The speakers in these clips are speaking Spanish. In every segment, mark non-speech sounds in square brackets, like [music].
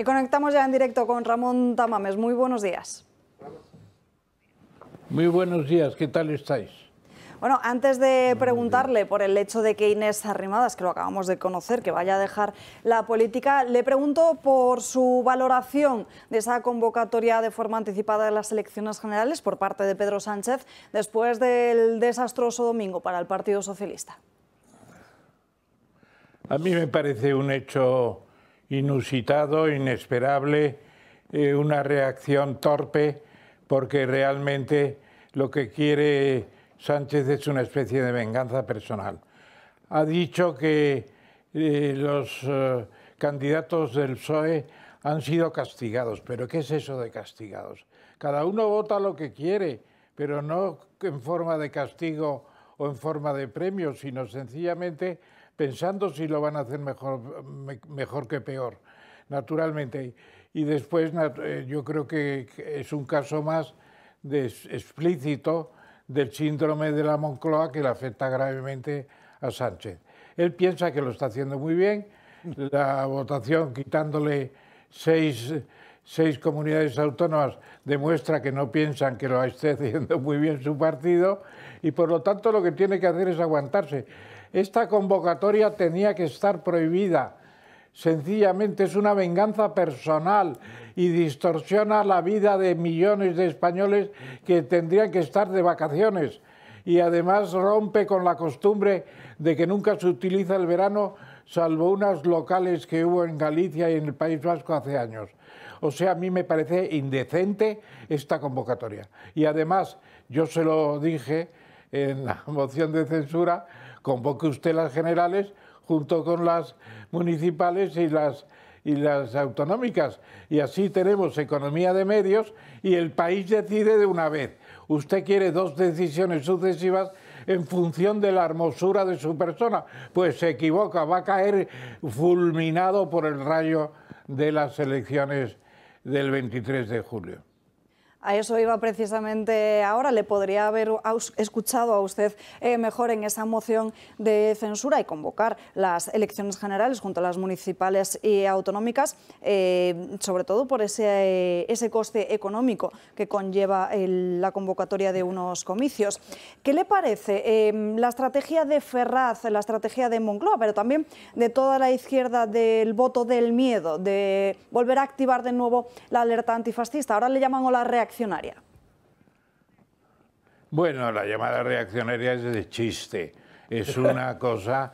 Y conectamos ya en directo con Ramón Tamames. Muy buenos días. Muy buenos días, ¿qué tal estáis? Bueno, antes de preguntarle por el hecho de que Inés Arrimadas, que lo acabamos de conocer, que vaya a dejar la política, le pregunto por su valoración de esa convocatoria de forma anticipada de las elecciones generales por parte de Pedro Sánchez después del desastroso domingo para el Partido Socialista. A mí me parece un hecho inusitado, inesperable, eh, una reacción torpe, porque realmente lo que quiere Sánchez es una especie de venganza personal. Ha dicho que eh, los eh, candidatos del PSOE han sido castigados, pero ¿qué es eso de castigados? Cada uno vota lo que quiere, pero no en forma de castigo o en forma de premio, sino sencillamente pensando si lo van a hacer mejor, mejor que peor, naturalmente. Y después eh, yo creo que es un caso más de, explícito del síndrome de la Moncloa que le afecta gravemente a Sánchez. Él piensa que lo está haciendo muy bien, la votación quitándole seis, seis comunidades autónomas demuestra que no piensan que lo esté haciendo muy bien su partido y por lo tanto lo que tiene que hacer es aguantarse. Esta convocatoria tenía que estar prohibida. Sencillamente es una venganza personal y distorsiona la vida de millones de españoles que tendrían que estar de vacaciones. Y además rompe con la costumbre de que nunca se utiliza el verano salvo unas locales que hubo en Galicia y en el País Vasco hace años. O sea, a mí me parece indecente esta convocatoria. Y además, yo se lo dije en la [laughs] moción de censura, convoque usted las generales junto con las municipales y las, y las autonómicas. Y así tenemos economía de medios y el país decide de una vez. Usted quiere dos decisiones sucesivas en función de la hermosura de su persona. Pues se equivoca, va a caer fulminado por el rayo de las elecciones del 23 de julio. A eso iba precisamente ahora. Le podría haber escuchado a usted eh, mejor en esa moción de censura y convocar las elecciones generales junto a las municipales y autonómicas, eh, sobre todo por ese, ese, coste económico que conlleva la convocatoria de unos comicios. ¿Qué le parece em, la estrategia de Ferraz, la estrategia de Moncloa, pero también de toda la izquierda del voto del miedo, de volver a activar de nuevo la alerta antifascista? Ahora le llaman o la reacción bueno, la llamada reaccionaria es de chiste. Es una [laughs] cosa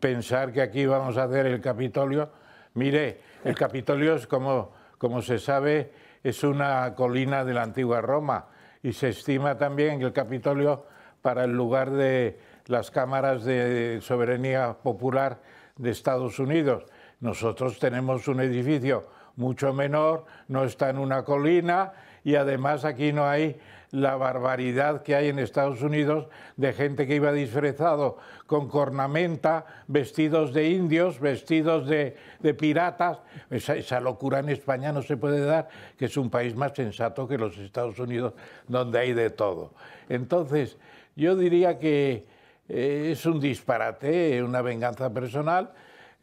pensar que aquí vamos a hacer el Capitolio. Mire, el Capitolio es como, como se sabe, es una colina de la antigua Roma y se estima también que el Capitolio para el lugar de las cámaras de soberanía popular de Estados Unidos. Nosotros tenemos un edificio mucho menor, no está en una colina y además aquí no hay la barbaridad que hay en Estados Unidos de gente que iba disfrazado con cornamenta, vestidos de indios, vestidos de, piratas. Esa, locura en España no se puede dar, que es un país más sensato que los Estados Unidos, donde hay de todo. Entonces, yo diría que eh, es un disparate, una venganza personal.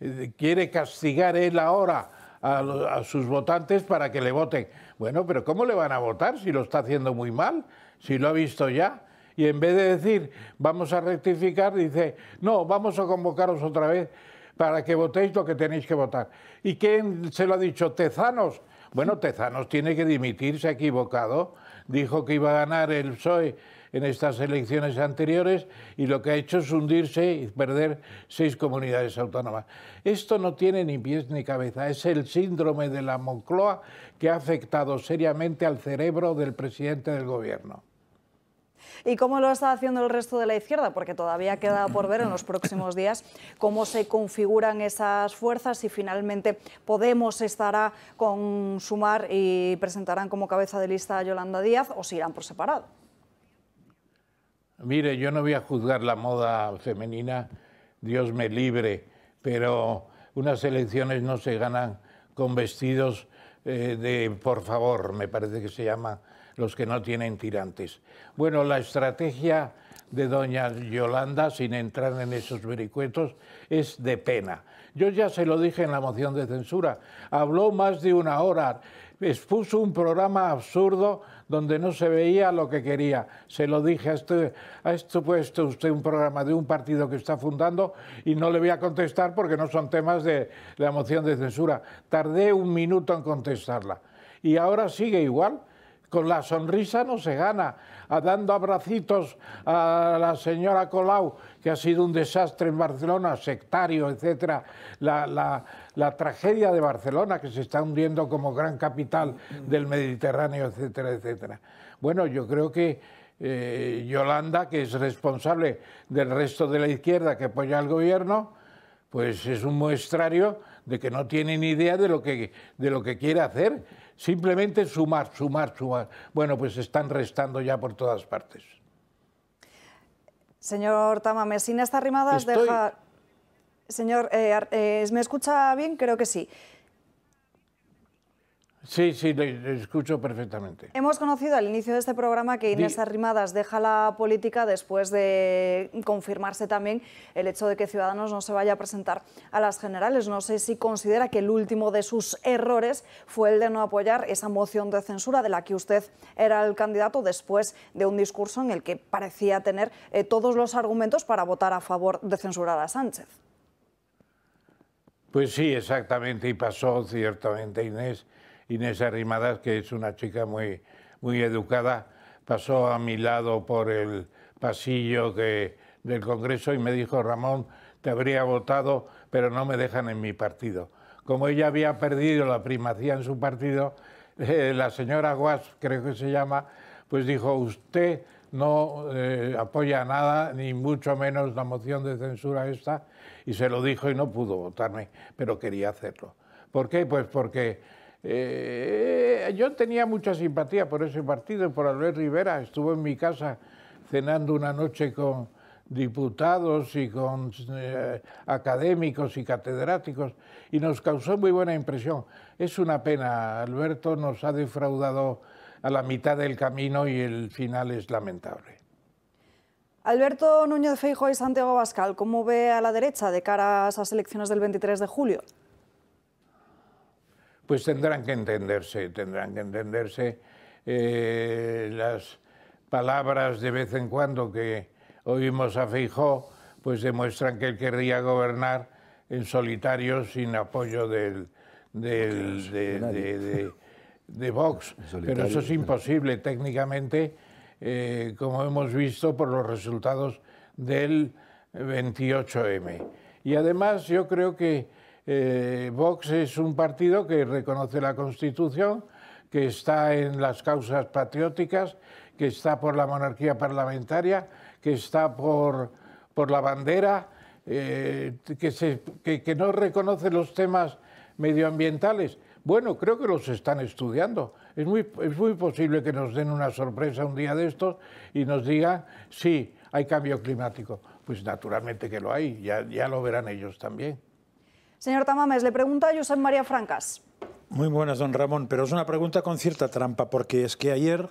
Eh, quiere castigar él ahora a, sus votantes para que le voten. Bueno, pero ¿cómo le van a votar si lo está haciendo muy mal? Si lo ha visto ya y en vez de decir vamos a rectificar, dice no, vamos a convocaros otra vez para que votéis lo que tenéis que votar. ¿Y quién se lo ha dicho? Tezanos. Bueno, Tezanos tiene que dimitir, se ha equivocado. Dijo que iba a ganar el PSOE en estas elecciones anteriores y lo que ha hecho es hundirse y perder seis comunidades autónomas. Esto no tiene ni pies ni cabeza, es el síndrome de la Moncloa que ha afectado seriamente al cerebro del presidente del gobierno. ¿Y cómo lo está haciendo el resto de la izquierda? Porque todavía queda por ver en los próximos días cómo se configuran esas fuerzas y finalmente Podemos estará con Sumar y presentarán como cabeza de lista a Yolanda Díaz o se irán por separado. Mire, yo no voy a juzgar la moda femenina, Dios me libre, pero unas elecciones no se ganan con vestidos eh, de por favor, me parece que se llama los que no tienen tirantes. Bueno, la estrategia de doña Yolanda, sin entrar en esos vericuetos, es de pena. Yo ya se lo dije en la moción de censura, habló más de una hora, expuso un programa absurdo donde no se veía lo que quería. Se lo dije, a este, a este puesto usted un programa de un partido que está fundando y no le voy a contestar porque no son temas de la moción de censura. Tardé un minuto en contestarla. Y ahora sigue igual con la sonrisa no se gana. A dando abracitos a la señora Colau, que ha sido un desastre en Barcelona, sectario, etc. La, tragedia de Barcelona, que se está hundiendo como gran capital del Mediterráneo, etcétera, etcétera. Bueno, yo creo que... Eh, Yolanda, que es responsable del resto de la izquierda que apoya al gobierno, pues es un muestrario de que no tiene ni idea de lo que, de lo que quiere hacer. Simplemente sumar, sumar, sumar. Bueno, pues están restando ya por todas partes. Señor Tamame, sin estas rimadas deja... Señor, eh, eh, ¿me escucha bien? Creo que sí. Sí, sí, lo escucho perfectamente. Hemos conocido al inicio de este programa que Inés Arrimadas deja la política después de confirmarse también el hecho de que Ciudadanos no se vaya a presentar a las generales. No sé si considera que el último de sus errores fue el de no apoyar esa moción de censura de la que usted era el candidato después de un discurso en el que parecía tener eh, todos los argumentos para votar a favor de censurar a Sánchez. Pues sí, exactamente, y pasó ciertamente Inés Inés Arrimadas, que es una chica muy, muy educada, pasó a mi lado por el pasillo que, del Congreso y me dijo, Ramón, te habría votado, pero no me dejan en mi partido. Como ella había perdido la primacía en su partido, eh, la señora Guas, creo que se llama, pues dijo, usted no eh, apoya nada, ni mucho menos la moción de censura esta, y se lo dijo y no pudo votarme, pero quería hacerlo. ¿Por qué? Pues porque eh, yo tenía mucha simpatía por ese partido, por Albert Rivera. Estuvo en mi casa cenando una noche con diputados y con eh, académicos y catedráticos y nos causó muy buena impresión. Es una pena, Alberto nos ha defraudado a la mitad del camino y el final es lamentable. Alberto Núñez Feijo y Santiago Bascal, ¿cómo ve a la derecha de cara a esas elecciones del 23 de julio? pues tendrán que entenderse, tendrán que entenderse eh, las palabras de vez en cuando que oímos a Feijó, pues demuestran que él querría gobernar en solitario sin apoyo del, [laughs] de, Vox. Pero eso es imposible técnicamente, eh, como hemos visto por los resultados del 28M. Y además yo creo que eh, Vox es un partido que reconoce la Constitución, que está en las causas patrióticas, que está por la monarquía parlamentaria, que está por, la bandera, eh, que, no reconoce los temas medioambientales. Bueno, creo que los están estudiando. Es muy, posible que nos den una sorpresa un día de estos y nos digan, sí, hay cambio climático. Pues naturalmente que lo hay, ya lo verán ellos también. Señor Tamames, le pregunta a Josep María Francas. Muy buenas, don Ramón, pero es una pregunta con cierta trampa, porque es que ayer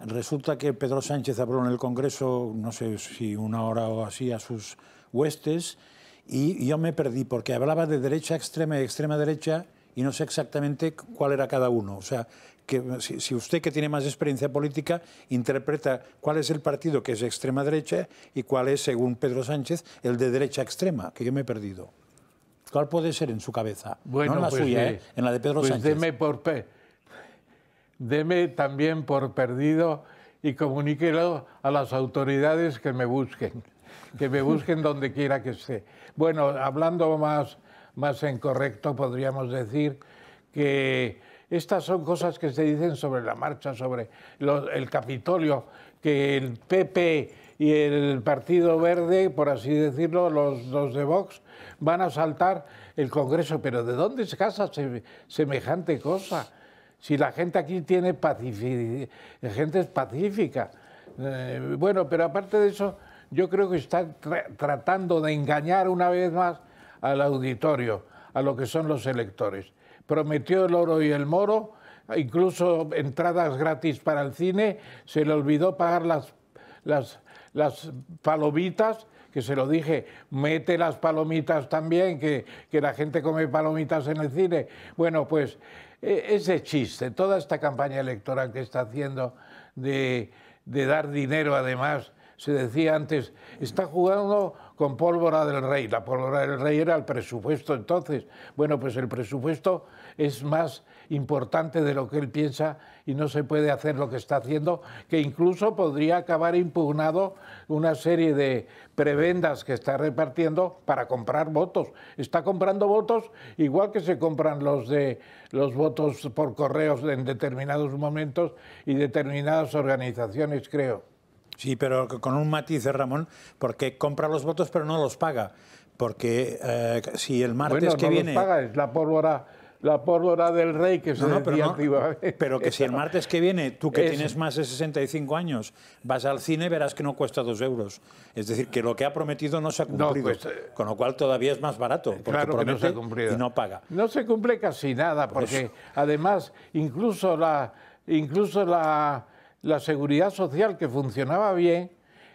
resulta que Pedro Sánchez habló en el Congreso, no sé si una hora o así, a sus huestes, y yo me perdí, porque hablaba de derecha extrema y extrema derecha, y no sé exactamente cuál era cada uno. O sea, que si, usted que tiene más experiencia política interpreta cuál es el partido que es extrema derecha y cuál es, según Pedro Sánchez, el de derecha extrema, que yo me he perdido puede ser en su cabeza? Bueno, en la pues suya, ¿eh? en la de Pedro pues Sánchez. Deme, por deme también por perdido y comuníquelo a las autoridades que me busquen, que me busquen [laughs] donde quiera que esté. Bueno, hablando más, más en correcto, podríamos decir que estas son cosas que se dicen sobre la marcha, sobre el Capitolio, que el PP y el Partido Verde, por así decirlo, los, de Vox, van a saltar el Congreso. Pero ¿de dónde se casa semejante cosa? Si la gente aquí tiene gente es pacífica. Eh, bueno, pero aparte de eso, yo creo que están tratando de engañar una vez más al auditorio, a lo que son los electores. Prometió el oro y el moro, incluso entradas gratis para el cine, se le olvidó pagar las, las las palomitas, que se lo dije, mete las palomitas también, que, la gente come palomitas en el cine. Bueno, pues e, ese chiste, toda esta campaña electoral que está haciendo de dar dinero además se decía antes, está jugando con pólvora del rey. La pólvora del rey era el presupuesto entonces. Bueno, pues el presupuesto es más importante de lo que él piensa y no se puede hacer lo que está haciendo, que incluso podría acabar impugnado una serie de prebendas que está repartiendo para comprar votos. Está comprando votos igual que se compran los de los votos por correos en determinados momentos y determinadas organizaciones, creo. Sí, pero con un matiz, Ramón, porque compra los votos pero no los paga. Porque eh, si el martes bueno, que no viene... Los paga, es la pólvora la pólvora del rey que se no, pero, que si el martes que viene, tú que tienes más de 65 años, vas al cine, verás que no cuesta dos euros. Es decir, que lo que ha prometido no se ha cumplido. Pues, eh, con lo cual todavía es más barato, porque y no paga. No se cumple casi nada, porque además, incluso la... Incluso la la seguridad social que funcionaba bien,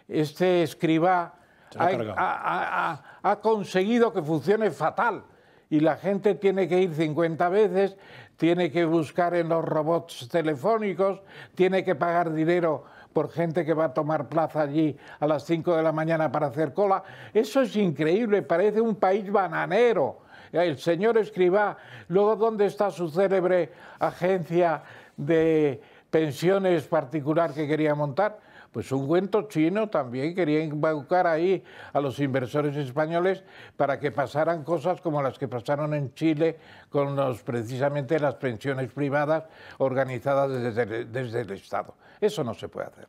este escriba ha, conseguido que funcione fatal. Y la gente tiene que ir 50 veces, tiene que buscar en los robots telefónicos, tiene que pagar dinero por gente que va a tomar plaza allí a las 5 de la mañana para hacer cola. Eso es increíble, parece un país bananero. El señor Escribá, luego, ¿dónde está su célebre agencia de pensiones particular que quería montar. Pues un cuento chino también quería invocar ahí a los inversores españoles para que pasaran cosas como las que pasaron en Chile con los, precisamente las pensiones privadas organizadas desde el Estado. Eso no se puede hacer.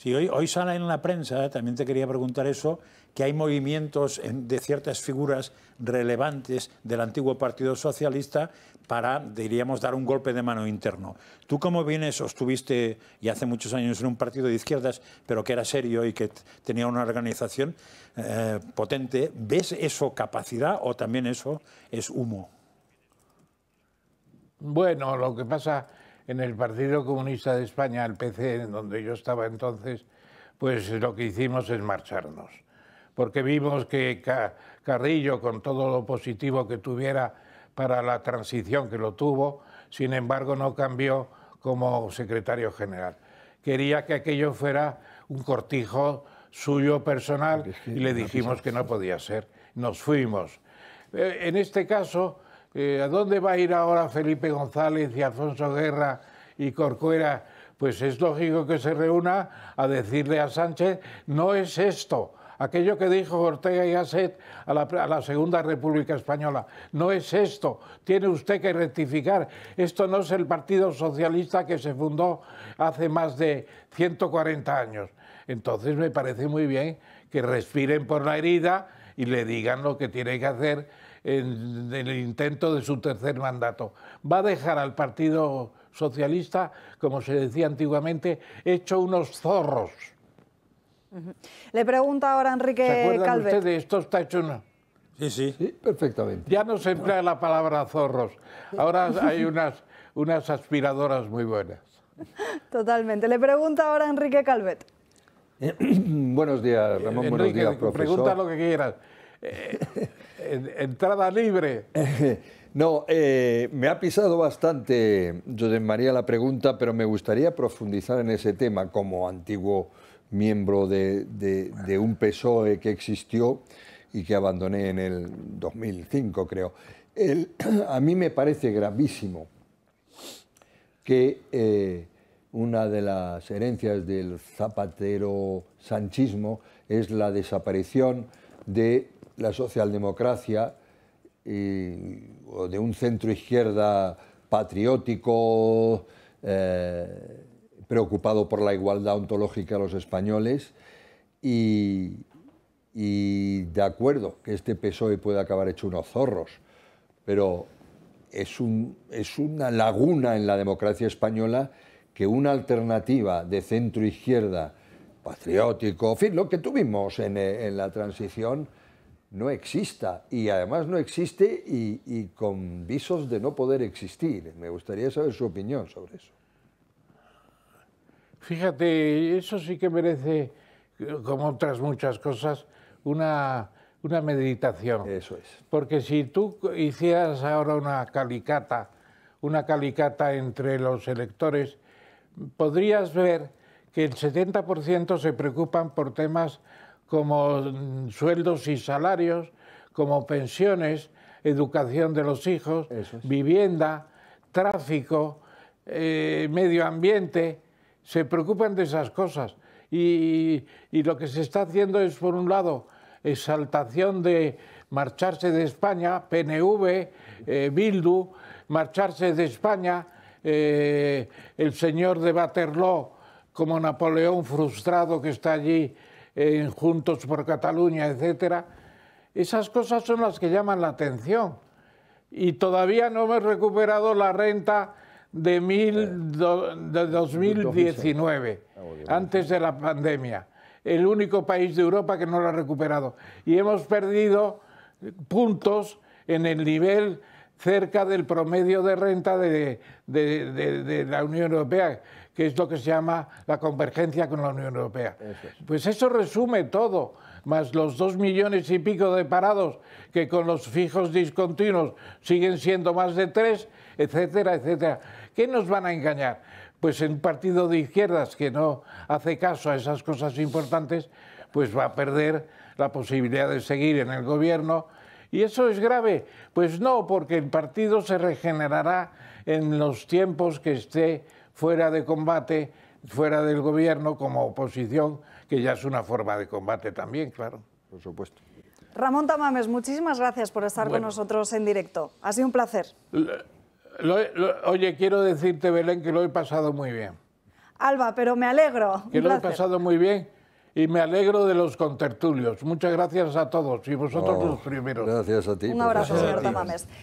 Si hoy, hoy sale en la prensa, también te quería preguntar eso, que hay movimientos de ciertas figuras relevantes del antiguo Partido Socialista para, diríamos, dar un golpe de mano interno. Tú como vienes, o estuviste ya hace muchos años en un partido de izquierdas, pero que era serio y que tenía una organización eh, potente, ¿ves eso capacidad o también eso es humo? Bueno, lo que pasa en el Partido Comunista de España, el PC, en donde yo estaba entonces, pues lo que hicimos es marcharnos. Porque vimos que Carrillo, con todo lo positivo que tuviera para la transición que lo tuvo, sin embargo no cambió como secretario general. Quería que aquello fuera un cortijo suyo personal y le dijimos que no podía ser. Nos fuimos. Eh, en este caso, eh, ¿a dónde va a ir ahora Felipe González y Alfonso Guerra y Corcuera? Pues es lógico que se reúna a decirle a Sánchez, no es esto, aquello que dijo Ortega y Gasset a la, a la, Segunda República Española. No es esto, tiene usted que rectificar. Esto no es el Partido Socialista que se fundó hace más de 140 años. Entonces me parece muy bien que respiren por la herida y le digan lo que tiene que hacer en el intento de su tercer mandato. Va a dejar al Partido Socialista, como se decía antiguamente, hecho unos zorros. Le pregunta ahora Enrique ¿Se acuerdan Esto está hecho Sí, sí. Sí, perfectamente. Ya no se emplea la palabra zorros. Ahora [laughs] hay unas, unas aspiradoras muy buenas. Totalmente. Le pregunta ahora Enrique Calvet. [clears throat] buenos días, Ramón. Eh, buenos días, profesor. Pregunta lo que quieras. Eh, entrada libre. [laughs] No, eh, me ha pisado bastante, José María, la pregunta, pero me gustaría profundizar en ese tema como antiguo miembro de, un PSOE que existió y que abandoné en el 2005, creo. [clears throat] a mí me parece gravísimo que eh, una de las herencias del zapatero sanchismo es la desaparición de la socialdemocracia o de un centro izquierda patriótico, eh, preocupado por la igualdad ontológica de los españoles y, de acuerdo que este PSOE puede acabar hecho unos zorros, pero es, una laguna en la democracia española que una alternativa de centro izquierda, patriótico, en fin, lo que tuvimos en la transición, no exista y además no existe y, con visos de no poder existir. Me gustaría saber su opinión sobre eso. Fíjate, eso sí que merece, como otras muchas cosas, una, una meditación. Eso es. Porque si tú hicieras ahora una calicata, una calicata entre los electores, podrías ver que el 70% se preocupan por temas como sueldos y salarios, como pensiones, educación de los hijos, vivienda, tráfico, eh, medio ambiente. Se preocupan de esas cosas. Y, lo que se está haciendo es, por un lado, exaltación de marcharse de España, PNV, eh, Bildu, marcharse de España, eh, el señor de Waterloo como Napoleón frustrado que está allí Juntos por Cataluña, etcétera. Esas cosas son las que llaman la atención. Y todavía no hemos recuperado la renta de, 2019, eh, ah, antes de la pandemia. El único país de Europa que no lo ha recuperado. Y hemos perdido puntos en el nivel cerca del promedio de renta de, de la Unión Europea, que es lo que se llama la convergencia con la Unión Europea. Pues eso resume todo, más los dos millones y pico de parados que con los fijos discontinuos siguen siendo más de tres, etcétera, etcétera. ¿Qué nos van a engañar? Pues un partido de izquierdas que no hace caso a esas cosas importantes, pues va a perder la posibilidad de seguir en el gobierno. ¿Y eso es grave? Pues no, porque el partido se regenerará en los tiempos que esté fuera de combate, fuera del gobierno, como oposición, que ya es una forma de combate también, claro. Por supuesto. Ramón Tamames, muchísimas gracias por estar con nosotros en directo. Ha sido un placer. oye, quiero decirte, Belén, que lo he pasado muy bien. Alba, pero me alegro. Que lo he pasado muy bien y me alegro de los contertulios. Muchas gracias a todos y vosotros oh, los primeros. Gracias a ti. Un abrazo, señor Tamames.